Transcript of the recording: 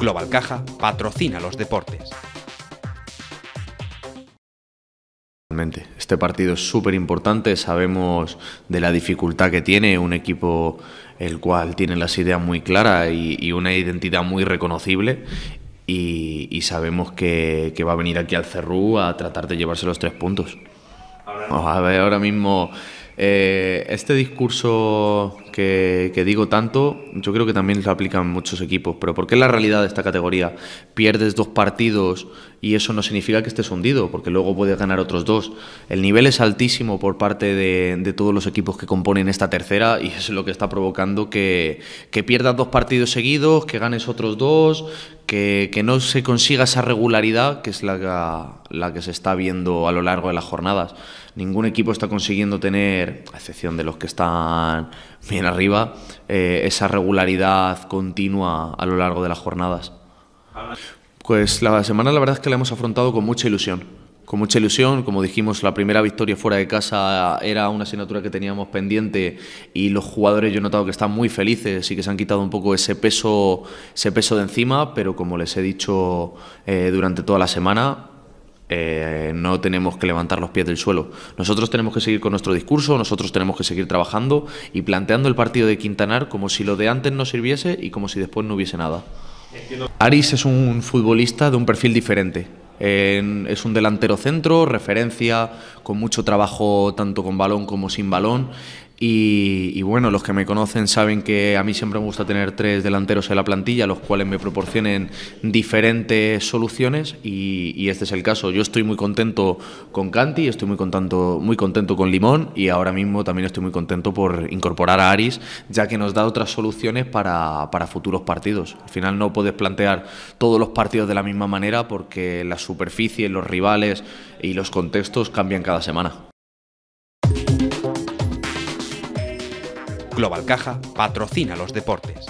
Global Caja patrocina los deportes. Este partido es súper importante, sabemos de la dificultad que tiene un equipo el cual tiene las ideas muy claras y, una identidad muy reconocible y, sabemos que, va a venir aquí al Cerrú a tratar de llevarse los tres puntos. a ver ahora mismo eh, este discurso que, digo tanto, yo creo que también lo aplican muchos equipos, pero ¿por qué la realidad de esta categoría? Pierdes dos partidos y eso no significa que estés hundido, porque luego puedes ganar otros dos. El nivel es altísimo por parte de, todos los equipos que componen esta tercera y es lo que está provocando que, que pierdas dos partidos seguidos, que ganes otros dos, que, no se consiga esa regularidad que es la que, se está viendo a lo largo de las jornadas. Ningún equipo está consiguiendo tener, a excepción de los que están bien arriba, eh, esa regularidad continua a lo largo de las jornadas. Pues la semana la verdad es que la hemos afrontado con mucha ilusión con mucha ilusión. Como dijimos, la primera victoria fuera de casa era una asignatura que teníamos pendiente y los jugadores yo he notado que están muy felices y que se han quitado un poco ese peso, ese peso de encima, pero como les he dicho eh, durante toda la semana, eh, no tenemos que levantar los pies del suelo. Nosotros tenemos que seguir con nuestro discurso, nosotros tenemos que seguir trabajando y planteando el partido de Quintanar como si lo de antes no sirviese y como si después no hubiese nada. Aris es un futbolista de un perfil diferente es un delantero centro, referencia, con mucho trabajo tanto con balón como sin balón. Y, bueno, los que me conocen saben que a mí siempre me gusta tener tres delanteros en la plantilla, los cuales me proporcionen diferentes soluciones y, este es el caso. Yo estoy muy contento con Canti, estoy muy contento, muy contento con Limón y ahora mismo también estoy muy contento por incorporar a Aris, ya que nos da otras soluciones para, para futuros partidos. Al final no puedes plantear todos los partidos de la misma manera porque las superficies, los rivales y los contextos cambian cada semana. Global Caja patrocina los deportes.